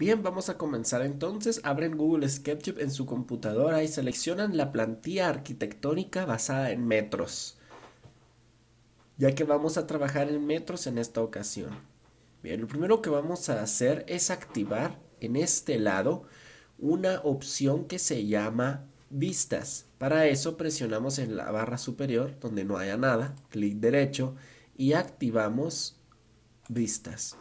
Bien, vamos a comenzar entonces. Abren Google SketchUp en su computadora y seleccionan la plantilla arquitectónica basada en metros, ya que vamos a trabajar en metros en esta ocasión. Bien, lo primero que vamos a hacer es activar en este lado una opción que se llama vistas. Para eso presionamos en la barra superior donde no haya nada, clic derecho y activamos vistas.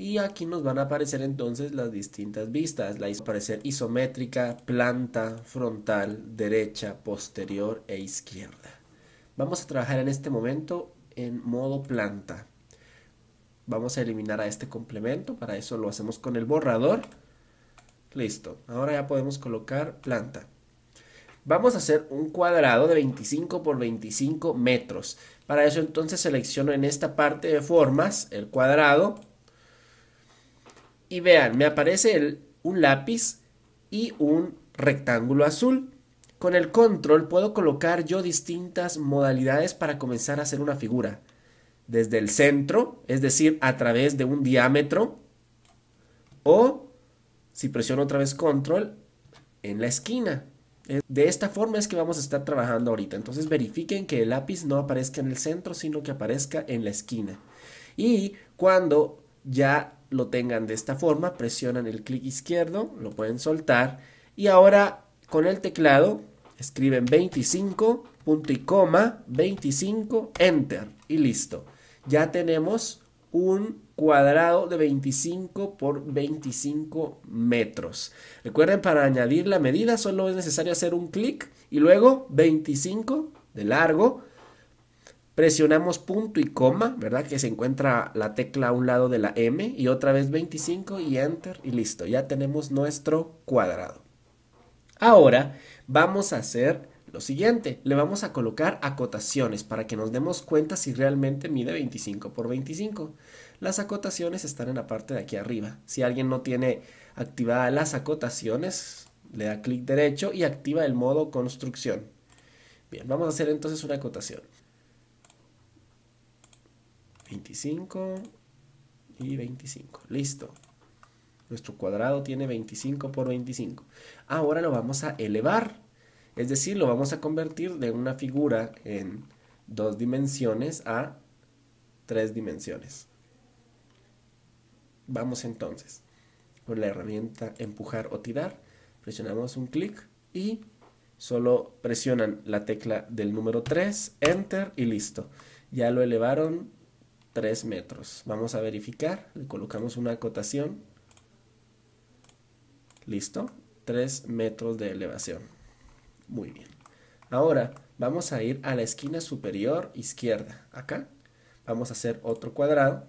Y aquí nos van a aparecer entonces las distintas vistas. La aparecer isométrica, planta, frontal, derecha, posterior e izquierda. Vamos a trabajar en este momento en modo planta. Vamos a eliminar a este complemento. Para eso lo hacemos con el borrador. Listo. Ahora ya podemos colocar planta. Vamos a hacer un cuadrado de 25 por 25 metros. Para eso entonces selecciono en esta parte de formas el cuadrado y vean, me aparece el, un lápiz y un rectángulo azul. Con el control puedo colocar yo distintas modalidades para comenzar a hacer una figura. Desde el centro, es decir, a través de un diámetro. O, si presiono otra vez control, en la esquina. De esta forma es que vamos a estar trabajando ahorita. Entonces verifiquen que el lápiz no aparezca en el centro, sino que aparezca en la esquina. Y cuando ya lo tengan de esta forma, presionan el clic izquierdo, lo pueden soltar y ahora con el teclado escriben 25, punto y coma, 25, enter y listo. Ya tenemos un cuadrado de 25 por 25 metros. Recuerden, para añadir la medida solo es necesario hacer un clic y luego 25 de largo presionamos punto y coma, ¿verdad? Que se encuentra la tecla a un lado de la M y otra vez 25 y enter y listo, ya tenemos nuestro cuadrado. Ahora vamos a hacer lo siguiente, le vamos a colocar acotaciones para que nos demos cuenta si realmente mide 25 por 25. Las acotaciones están en la parte de aquí arriba. Si alguien no tiene activadas las acotaciones, le da clic derecho y activa el modo construcción. Bien, vamos a hacer entonces una acotación. 25 y 25. Listo. Nuestro cuadrado tiene 25 por 25. Ahora lo vamos a elevar. Es decir, lo vamos a convertir de una figura en dos dimensiones a tres dimensiones. Vamos entonces con la herramienta empujar o tirar. Presionamos un clic y solo presionan la tecla del número 3, enter y listo. Ya lo elevaron 3 metros. Vamos a verificar, le colocamos una acotación. Listo, 3 metros de elevación. Muy bien. Ahora vamos a ir a la esquina superior izquierda, acá. Vamos a hacer otro cuadrado.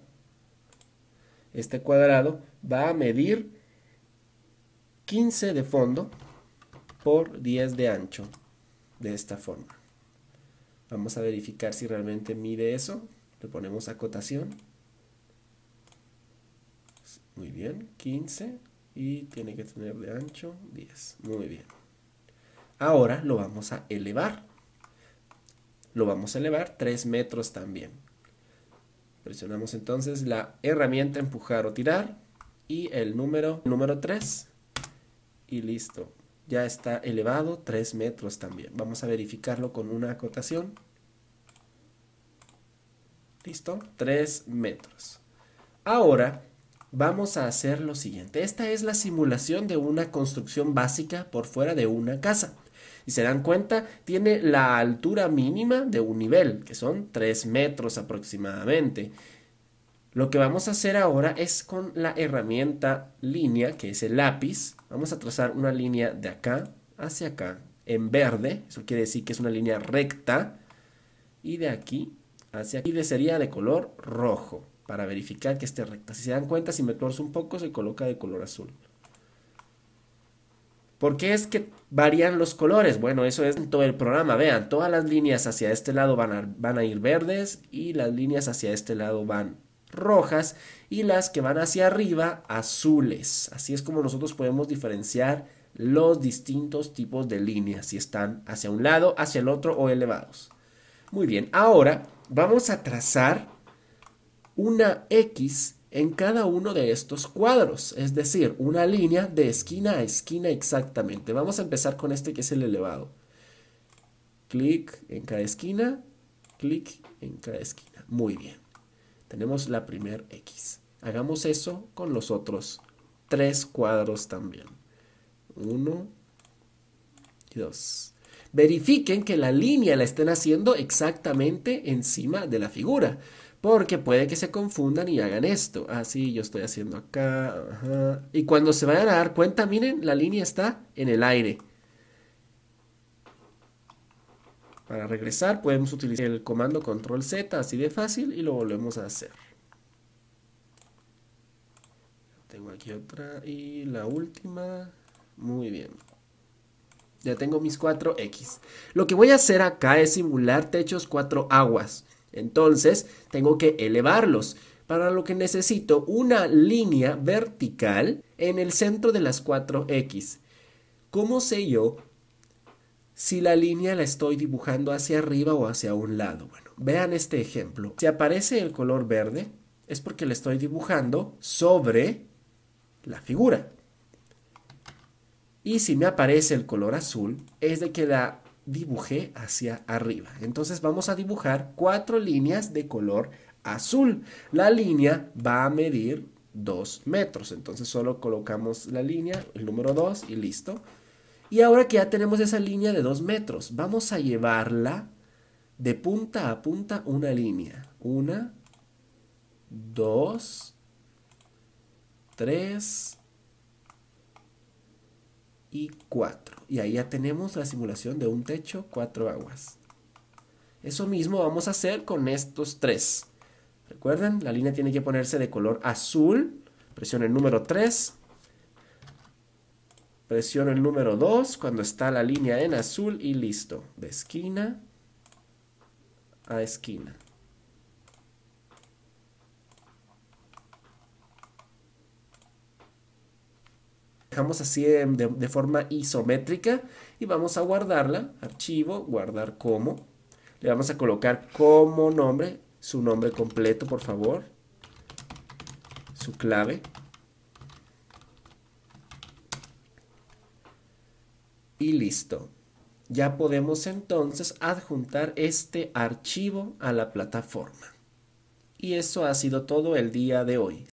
Este cuadrado va a medir 15 de fondo por 10 de ancho, de esta forma. Vamos a verificar si realmente mide eso. Le ponemos acotación. Muy bien, 15 y tiene que tener de ancho 10. Muy bien. Ahora lo vamos a elevar. Lo vamos a elevar 3 metros también. Presionamos entonces la herramienta empujar o tirar y el número, número 3 y listo. Ya está elevado 3 metros también. Vamos a verificarlo con una acotación. ¿Listo? 3 metros. Ahora vamos a hacer lo siguiente. Esta es la simulación de una construcción básica por fuera de una casa. Y se dan cuenta, tiene la altura mínima de un nivel, que son 3 metros aproximadamente. Lo que vamos a hacer ahora es con la herramienta línea, que es el lápiz. Vamos a trazar una línea de acá hacia acá en verde. Eso quiere decir que es una línea recta. Y de aquí hacia aquí sería de color rojo para verificar que esté recta. Si se dan cuenta, si me torzo un poco, se coloca de color azul. ¿Por qué es que varían los colores? Bueno, eso es todo el programa. Vean, todas las líneas hacia este lado van van a ir verdes y las líneas hacia este lado van rojas y las que van hacia arriba azules. Así es como nosotros podemos diferenciar los distintos tipos de líneas, si están hacia un lado, hacia el otro o elevados. Muy bien, ahora vamos a trazar una X en cada uno de estos cuadros, es decir, una línea de esquina a esquina exactamente. Vamos a empezar con este que es el elevado. Clic en cada esquina, clic en cada esquina. Muy bien, tenemos la primer X. Hagamos eso con los otros tres cuadros también. Uno y dos verifiquen que la línea la estén haciendo exactamente encima de la figura. Porque puede que se confundan y hagan esto. Así ah, yo estoy haciendo acá. Y cuando se vayan a dar cuenta, miren, la línea está en el aire. Para regresar podemos utilizar el comando control Z así de fácil y lo volvemos a hacer. Tengo aquí otra y la última. Muy bien. Ya tengo mis 4X. Lo que voy a hacer acá es simular techos 4 aguas. Entonces tengo que elevarlos, para lo que necesito una línea vertical en el centro de las 4X. ¿Cómo sé yo si la línea la estoy dibujando hacia arriba o hacia un lado? Bueno, vean este ejemplo. Si aparece el color verde es porque la estoy dibujando sobre la figura. Y si me aparece el color azul, es de que la dibujé hacia arriba. Entonces vamos a dibujar cuatro líneas de color azul. La línea va a medir 2 metros. Entonces solo colocamos la línea, el número 2 y listo. Y ahora que ya tenemos esa línea de 2 metros, vamos a llevarla de punta a punta una línea. Una, dos, tres, y 4. Y ahí ya tenemos la simulación de un techo, cuatro aguas. Eso mismo vamos a hacer con estos tres. Recuerden, la línea tiene que ponerse de color azul. Presiono el número 3. presiona el número 2 cuando está la línea en azul y listo. De esquina a esquina. dejamos así de, forma isométrica y vamos a guardarla, archivo, guardar como, le vamos a colocar como nombre, su nombre completo por favor, su clave, y listo. Ya podemos entonces adjuntar este archivo a la plataforma. Y eso ha sido todo el día de hoy.